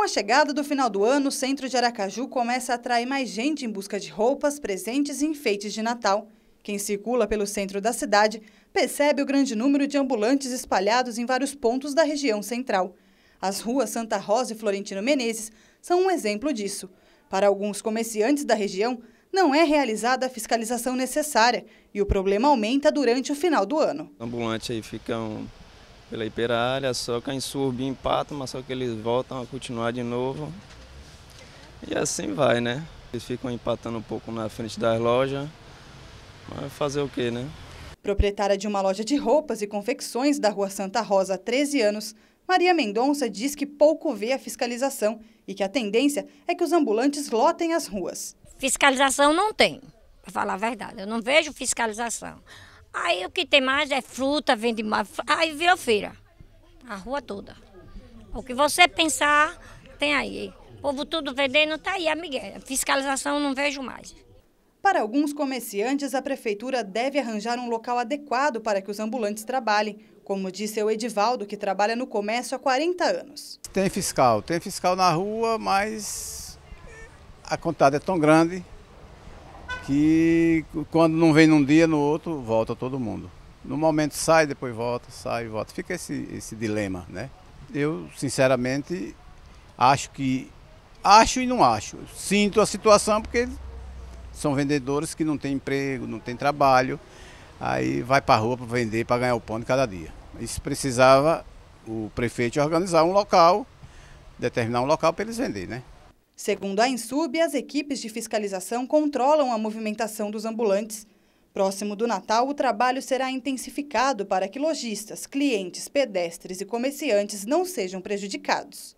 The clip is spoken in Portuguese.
Com a chegada do final do ano, o centro de Aracaju começa a atrair mais gente em busca de roupas, presentes e enfeites de Natal. Quem circula pelo centro da cidade percebe o grande número de ambulantes espalhados em vários pontos da região central. As ruas Santa Rosa e Florentino Menezes são um exemplo disso. Para alguns comerciantes da região, não é realizada a fiscalização necessária e o problema aumenta durante o final do ano. Ambulantes aí ficam pela hiperalha, só que a insurbe empata, mas só que eles voltam a continuar de novo. E assim vai, né? Eles ficam empatando um pouco na frente das lojas, mas fazer o quê, né? Proprietária de uma loja de roupas e confecções da Rua Santa Rosa há 13 anos, Maria Mendonça diz que pouco vê a fiscalização e que a tendência é que os ambulantes lotem as ruas. Fiscalização não tem, para falar a verdade. Eu não vejo fiscalização. Aí o que tem mais é fruta, vende mais. Aí virou feira. A rua toda. O que você pensar, tem aí. O povo tudo vendendo, tá aí, amigué. Fiscalização não vejo mais. Para alguns comerciantes, a prefeitura deve arranjar um local adequado para que os ambulantes trabalhem, como disse o Edivaldo, que trabalha no comércio há 40 anos. Tem fiscal, tem fiscal na rua, mas a contada é tão grande que quando não vem num dia, no outro, volta todo mundo. No momento sai, depois volta, sai, volta. Fica esse, esse dilema, né? Eu, sinceramente, acho que. Acho e não acho. Sinto a situação porque são vendedores que não têm emprego, não têm trabalho, aí vai para a rua para vender, para ganhar o pão de cada dia. Isso precisava o prefeito organizar um local, determinar um local para eles venderem, né? Segundo a Insub, as equipes de fiscalização controlam a movimentação dos ambulantes. Próximo do Natal, o trabalho será intensificado para que lojistas, clientes, pedestres e comerciantes não sejam prejudicados.